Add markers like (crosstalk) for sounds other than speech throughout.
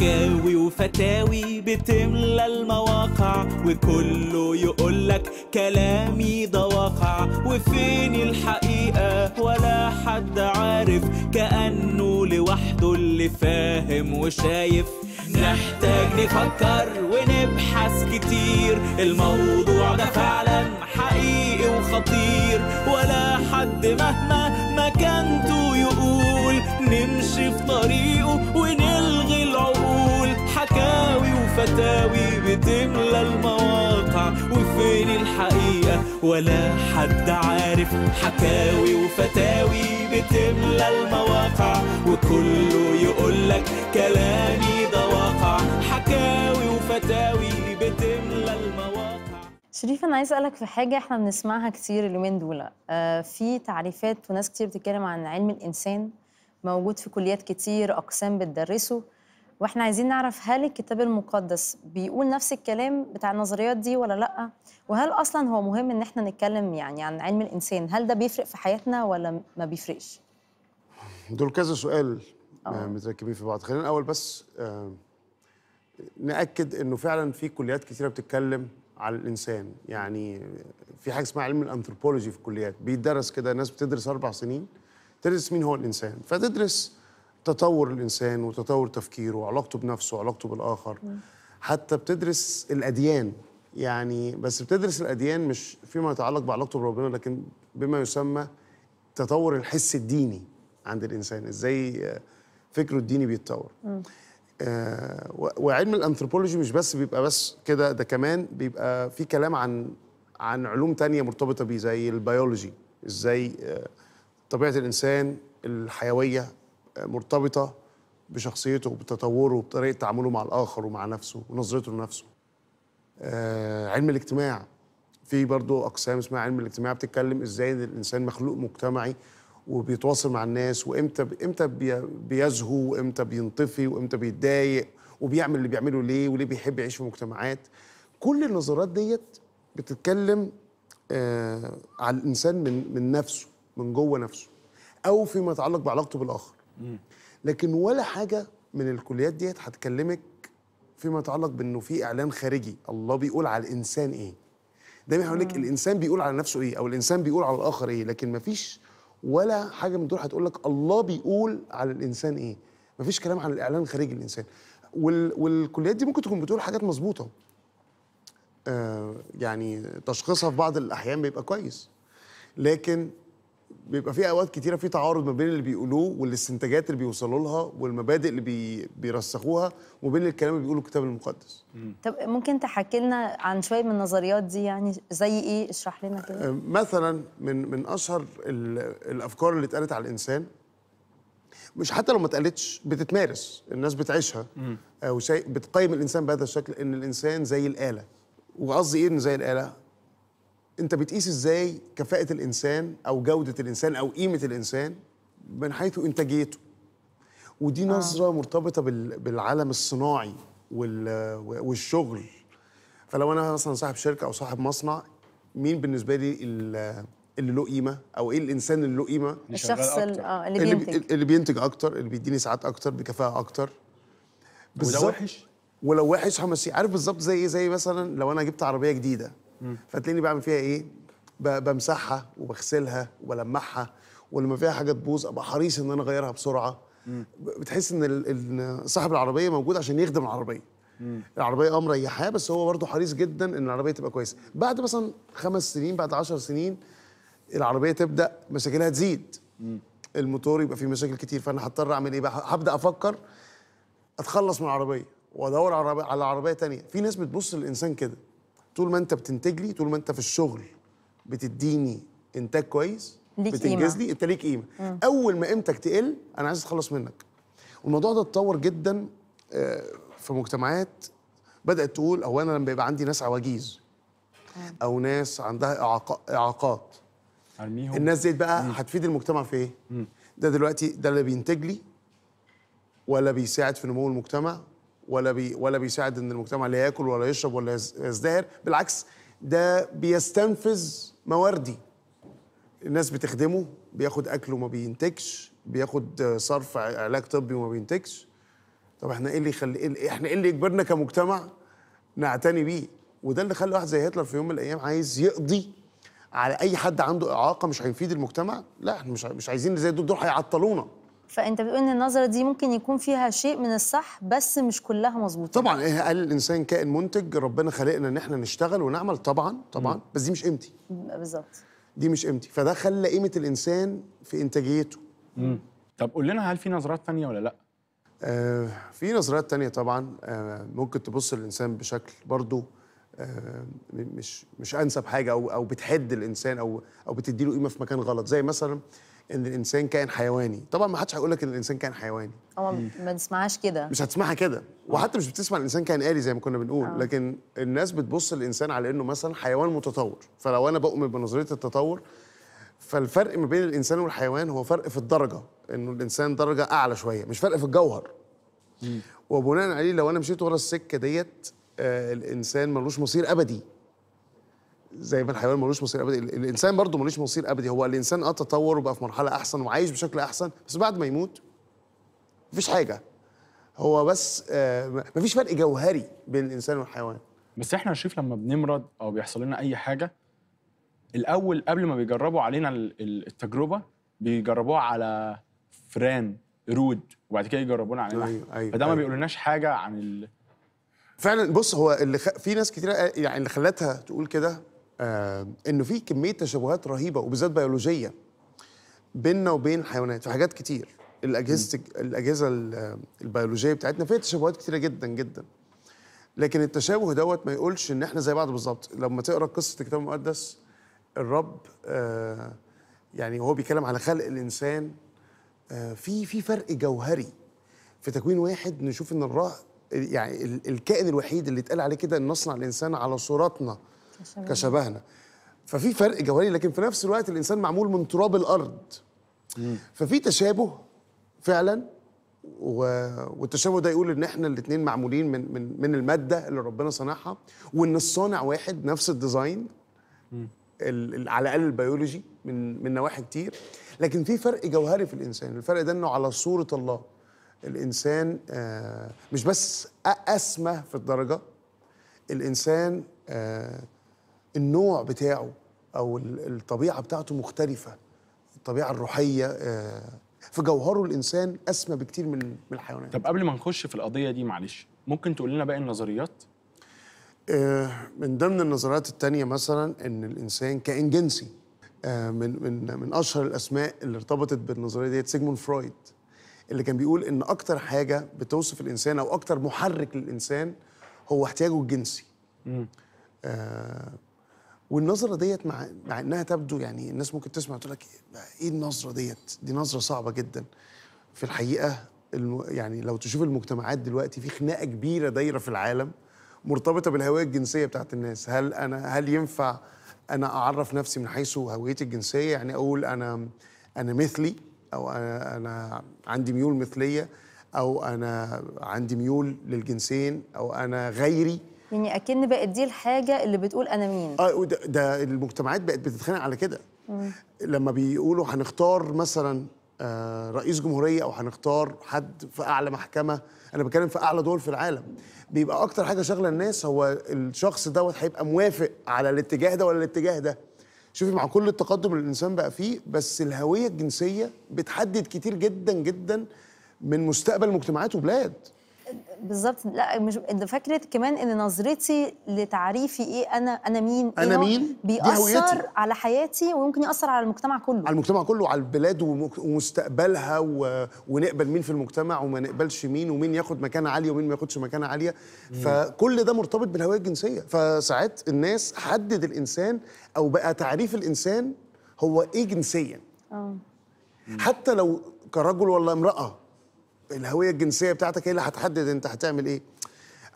شكاوي وفتاوي بتملى المواقع وكله يقولك كلامي ده واقع وفين الحقيقة ولا حد عارف كأنه لوحده اللي فاهم وشايف نحتاج نفكر ونبحث كتير الموضوع ده فعلا حقيقي وخطير ولا حد مهما مكانته يقول نمشي في طريقه ونلقى حكاوي وفتاوي بتملى المواقع وفين الحقيقة ولا حد عارف حكاوي وفتاوي بتملى المواقع وكله يقولك كلامي ده واقع حكاوي وفتاوي بتملى المواقع شريف انا عايز اسالك في حاجه احنا بنسمعها كتير اليومين دول آه في تعريفات وناس كتير بتتكلم عن علم الانسان موجود في كليات كتير اقسام بتدرسه واحنا عايزين نعرف هل الكتاب المقدس بيقول نفس الكلام بتاع النظريات دي ولا لا وهل اصلا هو مهم ان احنا نتكلم يعني عن علم الانسان هل ده بيفرق في حياتنا ولا ما بيفرقش دول كذا سؤال آه، آه. متركبين في بعض خلينا الاول بس آه، ناكد انه فعلا في كليات كثيره بتتكلم على الانسان يعني في حاجه اسمها علم الانثروبولوجي في الكليات بيدرس كده ناس بتدرس اربع سنين تدرس مين هو الانسان فتدرس تطور الانسان وتطور تفكيره وعلاقته بنفسه وعلاقته بالاخر حتى بتدرس الاديان يعني بس بتدرس الاديان مش فيما يتعلق بعلاقته بربنا لكن بما يسمى تطور الحس الديني عند الانسان ازاي فكره الديني بيتطور آه وعلم الانثروبولوجي مش بس بيبقى بس كده ده كمان بيبقى في كلام عن عن علوم تانية مرتبطه بيه زي البيولوجي ازاي آه، طبيعه الانسان الحيويه مرتبطه بشخصيته وبتطوره وبطريقه تعامله مع الاخر ومع نفسه ونظرته لنفسه. آه، علم الاجتماع في برضه اقسام اسمها علم الاجتماع بتتكلم ازاي الانسان مخلوق مجتمعي وبيتواصل مع الناس وامتى امتى بيزهو وامتى بينطفي وامتى بيتضايق وبيعمل اللي بيعمله ليه وليه بيحب يعيش في مجتمعات كل النظريات ديت بتتكلم آه على الانسان من من نفسه من جوه نفسه او فيما يتعلق بعلاقته بالاخر لكن ولا حاجه من الكليات ديت هتكلمك فيما يتعلق بانه في اعلان خارجي الله بيقول على الانسان ايه دايما هقول لك الانسان بيقول على نفسه ايه او الانسان بيقول على الاخر ايه لكن مفيش ولا حاجه من دول هتقول لك الله بيقول على الانسان ايه مفيش كلام عن الاعلان الخارجي الانسان وال... والكليات دي ممكن تكون بتقول حاجات مظبوطه آه يعني تشخيصها في بعض الاحيان بيبقى كويس لكن بيبقى في اوقات كتيره في تعارض ما بين اللي بيقولوه والاستنتاجات اللي بيوصلوا لها والمبادئ اللي بي... بيرسخوها وبين الكلام اللي بيقوله الكتاب المقدس. طب ممكن تحكي لنا عن شويه من النظريات دي يعني زي ايه؟ اشرح لنا كده. مثلا من من اشهر الافكار اللي اتقالت على الانسان مش حتى لو ما اتقالتش بتتمارس الناس بتعيشها آه، وشيء بتقيم الانسان بهذا الشكل ان الانسان زي الاله وقصدي ايه ان زي الاله؟ انت بتقيس ازاي كفاءه الانسان او جوده الانسان او قيمه الانسان من حيث انتاجيته ودي آه. نظره آه. مرتبطه بالعالم الصناعي والشغل فلو انا مثلا صاحب شركه او صاحب مصنع مين بالنسبه لي اللي له قيمه او ايه الانسان اللي له قيمه الشخص آه، اللي, اللي بينتج اللي بينتج اكتر اللي بيديني ساعات اكتر بكفاءه اكتر ولو وحش ولو وحش همسي عارف بالظبط زي ايه زي مثلا لو انا جبت عربيه جديده فتلاقيني بعمل فيها ايه بمسحها وبغسلها وبلمعها ولما فيها حاجه تبوظ ابقى حريص ان انا اغيرها بسرعه بتحس ان صاحب العربيه موجود عشان يخدم العربيه العربيه امر أه ريحاه بس هو برضه حريص جدا ان العربيه تبقى كويسه بعد مثلا خمس سنين بعد عشر سنين العربيه تبدا مشاكلها تزيد الموتور يبقى فيه مشاكل كتير فانا هضطر اعمل ايه بقى هبدا افكر اتخلص من العربيه وادور على عربيه على عربيه ثانيه في ناس بتبص للانسان كده طول ما انت بتنتج لي طول ما انت في الشغل بتديني انتاج كويس بتنجز لي انت ليك قيمه مم. اول ما قيمتك تقل انا عايز اتخلص منك والموضوع ده اتطور جدا آه، في مجتمعات بدات تقول هو انا لما بيبقى عندي ناس عواجيز او ناس عندها اعاقات ارميهم الناس ديت بقى مم. هتفيد المجتمع في ايه؟ ده دلوقتي ده اللي بينتج لي ولا بيساعد في نمو المجتمع ولا بي ولا بيساعد ان المجتمع لا ياكل ولا يشرب ولا يزدهر بالعكس ده بيستنفذ مواردي الناس بتخدمه بياخد اكله وما بينتجش بياخد صرف علاج طبي وما بينتجش طب احنا ايه اللي يخلي إيه احنا ايه اللي يجبرنا كمجتمع نعتني بيه وده اللي خلى واحد زي هتلر في يوم من الايام عايز يقضي على اي حد عنده اعاقه مش هيفيد المجتمع لا احنا مش مش عايزين زي دول دول هيعطلونا فانت بتقول ان النظره دي ممكن يكون فيها شيء من الصح بس مش كلها مظبوطه طبعا ايه قال الانسان كائن منتج ربنا خلقنا ان احنا نشتغل ونعمل طبعا طبعا مم. بس دي مش قيمتي بالظبط دي مش قيمتي فده خلى قيمه الانسان في انتاجيته مم. طب قول لنا هل في نظرات ثانيه ولا لا آه في نظريات تانية طبعا آه ممكن تبص للإنسان بشكل برضو آه مش مش أنسب حاجة أو أو بتحد الإنسان أو أو بتديله قيمة في مكان غلط زي مثلا ان الانسان كائن حيواني طبعا ما حدش هيقول لك ان الانسان كائن حيواني اه ما تسمعهاش كده مش هتسمعها كده وحتى مش بتسمع الانسان كائن الي زي ما كنا بنقول أوه. لكن الناس بتبص للانسان على انه مثلا حيوان متطور فلو انا بؤمن بنظريه التطور فالفرق ما بين الانسان والحيوان هو فرق في الدرجه انه الانسان درجه اعلى شويه مش فرق في الجوهر وبناء عليه لو انا مشيت ورا السكه ديت آه الانسان ملوش مصير ابدي زي ما الحيوان ملوش مصير ابدي الانسان برضه ملوش مصير ابدي هو الانسان اه تطور وبقى في مرحله احسن وعايش بشكل احسن بس بعد ما يموت مفيش حاجه هو بس آه مفيش فرق جوهري بين الانسان والحيوان بس احنا يا شريف لما بنمرض او بيحصل لنا اي حاجه الاول قبل ما بيجربوا علينا التجربه بيجربوها على فران رود وبعد كده يجربونا علينا أيوة أيوة فده أيوة ما بيقولناش حاجه عن ال... فعلا بص هو اللي خ... في ناس كتيره يعني اللي خلتها تقول كده آه، انه في كميه تشابهات رهيبه وبالذات بيولوجيه بيننا وبين الحيوانات في حاجات كتير الاجهزه الاجهزه البيولوجيه بتاعتنا فيها تشابهات كتيره جدا جدا لكن التشابه دوت ما يقولش ان احنا زي بعض بالظبط لما تقرا قصه الكتاب المقدس الرب آه يعني هو بيتكلم على خلق الانسان آه في في فرق جوهري في تكوين واحد نشوف ان الراء يعني الكائن الوحيد اللي اتقال عليه كده ان نصنع الانسان على صورتنا كشبهنا ففي فرق جوهري لكن في نفس الوقت الانسان معمول من تراب الارض مم. ففي تشابه فعلا و... والتشابه ده يقول ان احنا الاثنين معمولين من من من الماده اللي ربنا صنعها وان الصانع واحد نفس الديزاين ال... على الاقل البيولوجي من من نواحي كتير لكن في فرق جوهري في الانسان الفرق ده انه على صوره الله الانسان آه مش بس اسمى في الدرجه الانسان آه النوع بتاعه او الطبيعه بتاعته مختلفه الطبيعه الروحيه آه، في جوهره الانسان اسمى بكتير من الحيوانات طب قبل ما نخش في القضيه دي معلش ممكن تقول لنا باقي النظريات آه، من ضمن النظريات التانية مثلا ان الانسان كائن جنسي آه، من من من اشهر الاسماء اللي ارتبطت بالنظريه ديت سيجموند فرويد اللي كان بيقول ان اكتر حاجه بتوصف الانسان او اكتر محرك للانسان هو احتياجه الجنسي آه والنظره ديت مع مع انها تبدو يعني الناس ممكن تسمع تقول لك ايه النظره ديت دي نظره صعبه جدا في الحقيقه الم... يعني لو تشوف المجتمعات دلوقتي في خناقه كبيره دايره في العالم مرتبطه بالهويه الجنسيه بتاعت الناس هل انا هل ينفع انا اعرف نفسي من حيث هويتي الجنسيه يعني اقول انا انا مثلي او انا انا عندي ميول مثليه او انا عندي ميول للجنسين او انا غيري يعني اكن بقت دي الحاجه اللي بتقول انا مين اه ده, ده المجتمعات بقت بتتخانق على كده لما بيقولوا هنختار مثلا آه، رئيس جمهوريه او هنختار حد في اعلى محكمه انا بتكلم في اعلى دول في العالم بيبقى اكتر حاجه شاغله الناس هو الشخص دوت هيبقى موافق على الاتجاه ده ولا الاتجاه ده شوفي مع كل التقدم اللي الانسان بقى فيه بس الهويه الجنسيه بتحدد كتير جدا جدا من مستقبل مجتمعات وبلاد بالظبط لا مش فكره كمان ان نظرتي لتعريفي ايه انا انا مين انا إيه مين بيأثر على حياتي وممكن يأثر على المجتمع كله على المجتمع كله على البلاد ومستقبلها و... ونقبل مين في المجتمع وما نقبلش مين ومين ياخد مكانه عاليه ومين ما ياخدش مكانه عاليه مم. فكل ده مرتبط بالهويه الجنسيه فساعات الناس حدد الانسان او بقى تعريف الانسان هو ايه جنسيا اه حتى لو كرجل ولا امراه الهويه الجنسيه بتاعتك هي اللي هتحدد انت هتعمل ايه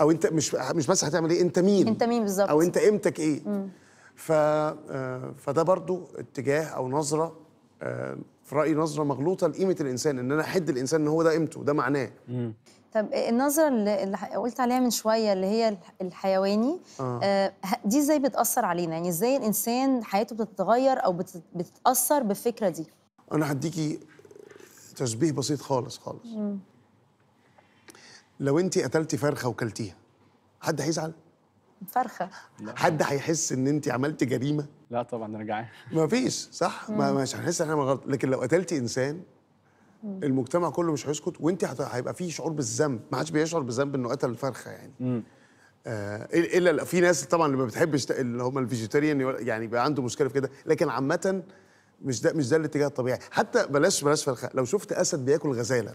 او انت مش مش بس هتعمل ايه انت مين انت مين بالظبط او انت قيمتك ايه مم. ف آه، فده برضو اتجاه او نظره آه، في رايي نظره مغلوطه لقيمه الانسان ان انا احد الانسان ان هو ده قيمته ده معناه مم. طب النظره اللي قلت عليها من شويه اللي هي الحيواني آه. آه دي ازاي بتاثر علينا يعني ازاي الانسان حياته بتتغير او بتتاثر بالفكره دي انا هديكي تشبيه بسيط خالص خالص مم. لو انت قتلتي فرخه وكلتيها حد هيزعل فرخه حد هيحس ان انت عملتي جريمه لا طبعا انا جعان مفيش صح ما مش هنحس ان احنا غلط لكن لو قتلتي انسان مم. المجتمع كله مش هيسكت وانت هيبقى فيه شعور بالذنب ما حدش بيشعر بالذنب انه قتل الفرخه يعني مم. آه الا في ناس طبعا اللي ما بتحبش اللي هم الفيجيتيريان يعني بيبقى عنده مشكله في كده لكن عامه مش ده مش ده الاتجاه الطبيعي حتى بلاش بلاش فرخة لو شفت اسد بياكل غزاله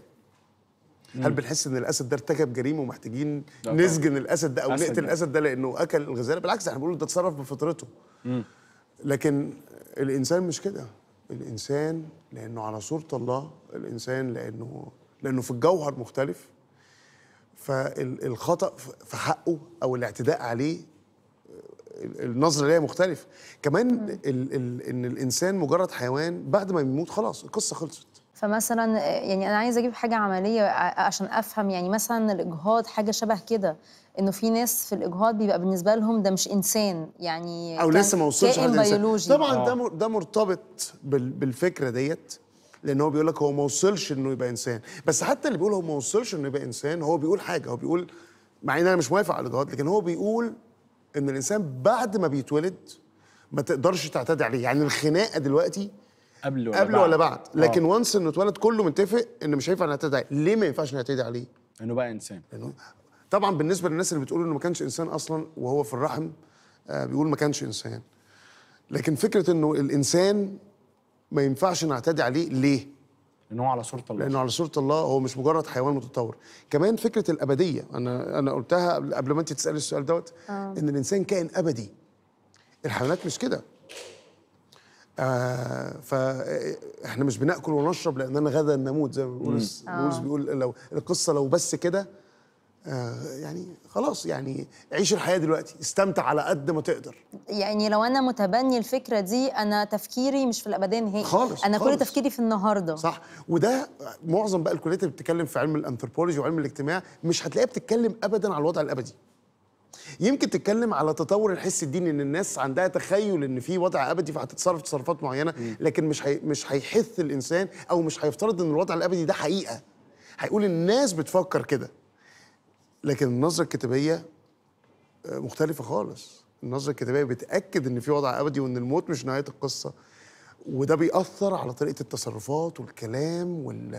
هل بنحس ان الاسد ده ارتكب جريمه ومحتاجين نسجن الاسد ده او نقتل يعني. الاسد ده لانه اكل الغزاله بالعكس احنا بنقول ده اتصرف بفطرته لكن الانسان مش كده الانسان لانه على صوره الله الانسان لانه لانه في الجوهر مختلف فالخطا في حقه او الاعتداء عليه النظره ليها مختلفه كمان ال ال ان الانسان مجرد حيوان بعد ما بيموت خلاص القصه خلصت فمثلا يعني انا عايزه اجيب حاجه عمليه عشان افهم يعني مثلا الاجهاض حاجه شبه كده انه في ناس في الاجهاض بيبقى بالنسبه لهم ده مش انسان يعني او لسه ما وصلش بيولوجي طبعا ده آه. ده مرتبط بالفكره ديت لان هو بيقول لك هو ما وصلش انه يبقى انسان بس حتى اللي بيقول هو ما وصلش انه يبقى انسان هو بيقول حاجه هو بيقول مع ان انا مش موافق على الاجهاض لكن هو بيقول ان الانسان بعد ما بيتولد ما تقدرش تعتدي عليه يعني الخناقه دلوقتي قبل ولا قبل بعد. ولا بعد آه. لكن وانس انه اتولد كله متفق ان مش هينفع نعتدي عليه ليه ما ينفعش نعتدي عليه انه بقى انسان لأنه طبعا بالنسبه للناس اللي بتقول انه ما كانش انسان اصلا وهو في الرحم آه، بيقول ما كانش انسان لكن فكره انه الانسان ما ينفعش نعتدي عليه ليه لانه هو على صوره الله لانه على صوره الله هو مش مجرد حيوان متطور كمان فكره الابديه انا انا قلتها قبل ما انت تسالي السؤال دوت آه. ان الانسان كائن ابدي الحيوانات مش كده آه فاحنا مش بناكل ونشرب لاننا غدا نموت زي ما بيقول آه. بيقول لو القصه لو بس كده آه، يعني خلاص يعني عيش الحياه دلوقتي استمتع على قد ما تقدر يعني لو انا متبني الفكره دي انا تفكيري مش في الابدين نهائي خالص انا خالص. كل تفكيري في النهارده صح وده معظم بقى الكليات اللي بتتكلم في علم الانثروبولوجي وعلم الاجتماع مش هتلاقيها بتتكلم ابدا على الوضع الابدي يمكن تتكلم على تطور الحس الديني ان الناس عندها تخيل ان في وضع ابدي فهتتصرف تصرفات معينه لكن مش هي مش هيحث الانسان او مش هيفترض ان الوضع الابدي ده حقيقه هيقول الناس بتفكر كده لكن النظره الكتابيه آه، مختلفه خالص النظره الكتابيه بتاكد ان في وضع ابدي وان الموت مش نهايه القصه وده بيأثر على طريقة التصرفات والكلام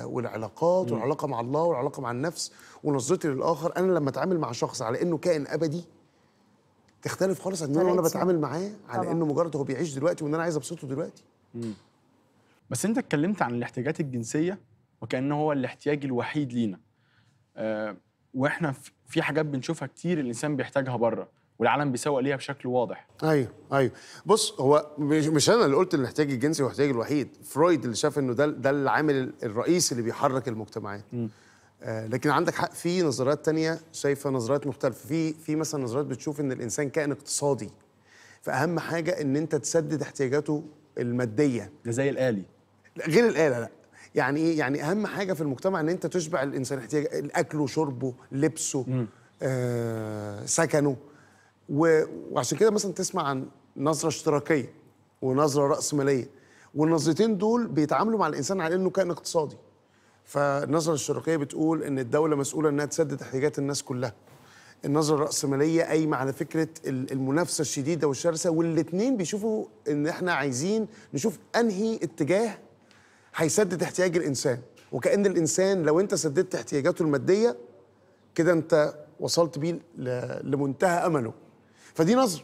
والعلاقات والعلاقة مع الله والعلاقة مع النفس ونظرتي للآخر أنا لما أتعامل مع شخص على إنه كائن أبدي تختلف خالص عن إن أنا بتعامل معاه على طبعا. إنه مجرد هو بيعيش دلوقتي وإن أنا عايز أبسطه دلوقتي مم. بس أنت اتكلمت عن الاحتياجات الجنسية وكأنه هو الاحتياج الوحيد لينا آه، واحنا في حاجات بنشوفها كتير الانسان بيحتاجها بره والعالم بيسوق ليها بشكل واضح ايوه ايوه بص هو مش انا اللي قلت الاحتياج الجنسي هو الاحتياج الوحيد فرويد اللي شاف انه ده ده العامل الرئيسي اللي بيحرك المجتمعات آه لكن عندك حق في نظريات تانية شايفه نظريات مختلفه في في مثلا نظريات بتشوف ان الانسان كائن اقتصادي فاهم حاجه ان انت تسدد احتياجاته الماديه ده زي الالي غير الآلة لا يعني ايه يعني اهم حاجه في المجتمع ان انت تشبع الانسان احتياجه الاكل وشربه لبسه آه، سكنه و... وعشان كده مثلا تسمع عن نظره اشتراكيه ونظره راسماليه والنظرتين دول بيتعاملوا مع الانسان على انه كائن اقتصادي فالنظره الاشتراكيه بتقول ان الدوله مسؤوله انها تسدد احتياجات الناس كلها النظره الراسماليه قايمه على فكره المنافسه الشديده والشرسه والاثنين بيشوفوا ان احنا عايزين نشوف انهي اتجاه هيسدد احتياج الانسان وكان الانسان لو انت سددت احتياجاته الماديه كده انت وصلت بيه لمنتهى امله فدي نظره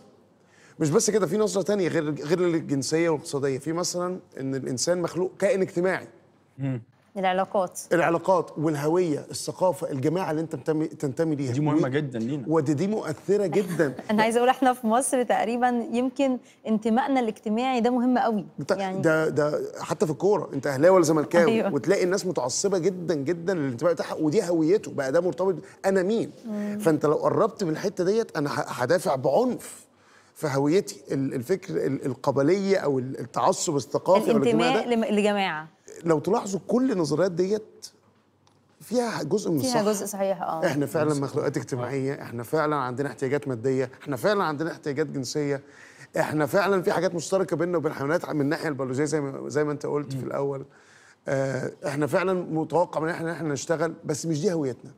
مش بس كده في نظره تانية غير غير الجنسيه والاقتصاديه في مثلا ان الانسان مخلوق كائن اجتماعي العلاقات العلاقات والهويه الثقافه الجماعه اللي انت تنتمي ليها دي مهمه جدا لينا ودي دي مؤثره (laughs) جدا انا عايزه اقول احنا في مصر تقريبا يمكن انتمائنا الاجتماعي ده مهم قوي يعني ده ده حتى في الكوره انت اهلاوي ولا زملكاوي أيوه. وتلاقي الناس متعصبه جدا جدا للانتماء بتاعها ودي هويته بقى ده مرتبط انا مين مم. فانت لو قربت من الحته ديت انا هدافع بعنف في هويتي الفكر القبليه او التعصب الثقافي الانتماء لجماعه لو تلاحظوا كل النظريات ديت فيها جزء من فيها الصح فيها جزء صحيح اه احنا فعلا مخلوقات اجتماعيه احنا فعلا عندنا احتياجات ماديه احنا فعلا عندنا احتياجات جنسيه احنا فعلا في حاجات مشتركه بيننا وبين الحيوانات من الناحيه البيولوجيه زي ما زي ما انت قلت م. في الاول آه احنا فعلا متوقع من احنا احنا نشتغل بس مش دي هويتنا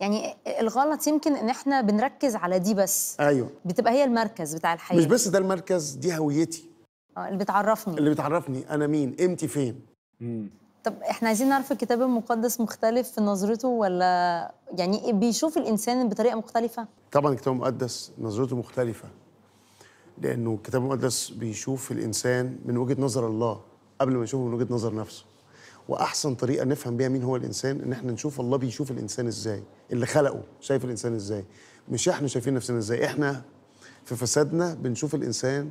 يعني الغلط يمكن ان احنا بنركز على دي بس ايوه بتبقى هي المركز بتاع الحياه مش بس ده المركز دي هويتي اه اللي بتعرفني اللي بتعرفني انا مين قيمتي فين طب احنا عايزين نعرف الكتاب المقدس مختلف في نظرته ولا يعني إيه، بيشوف الانسان بطريقه مختلفه؟ طبعا الكتاب المقدس نظرته مختلفه لانه الكتاب المقدس بيشوف الانسان من وجهه نظر الله قبل ما يشوفه من وجهه نظر نفسه واحسن طريقه نفهم بيها مين هو الانسان ان احنا نشوف الله بيشوف الانسان ازاي اللي خلقه شايف الانسان ازاي مش احنا شايفين نفسنا ازاي احنا في فسادنا بنشوف الانسان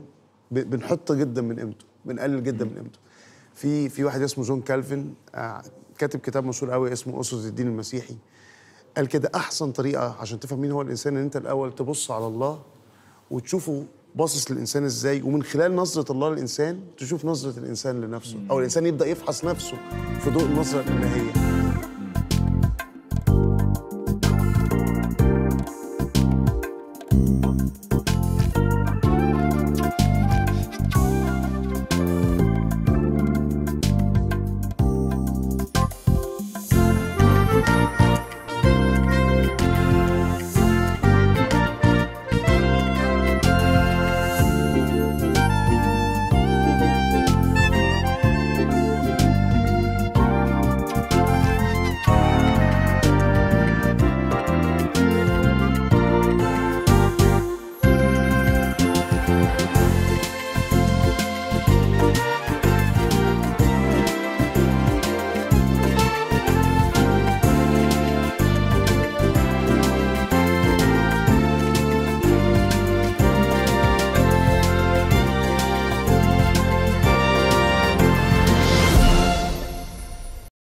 بنحط جدا من قيمته بنقلل جدا من قيمته في في واحد اسمه جون كالفن آه، كاتب كتاب مشهور قوي اسمه اسس الدين المسيحي قال كده احسن طريقه عشان تفهم مين هو الانسان ان انت الاول تبص على الله وتشوفه باصص للانسان ازاي ومن خلال نظره الله للانسان تشوف نظره الانسان لنفسه او الانسان يبدا يفحص نفسه في ضوء النظره الالهيه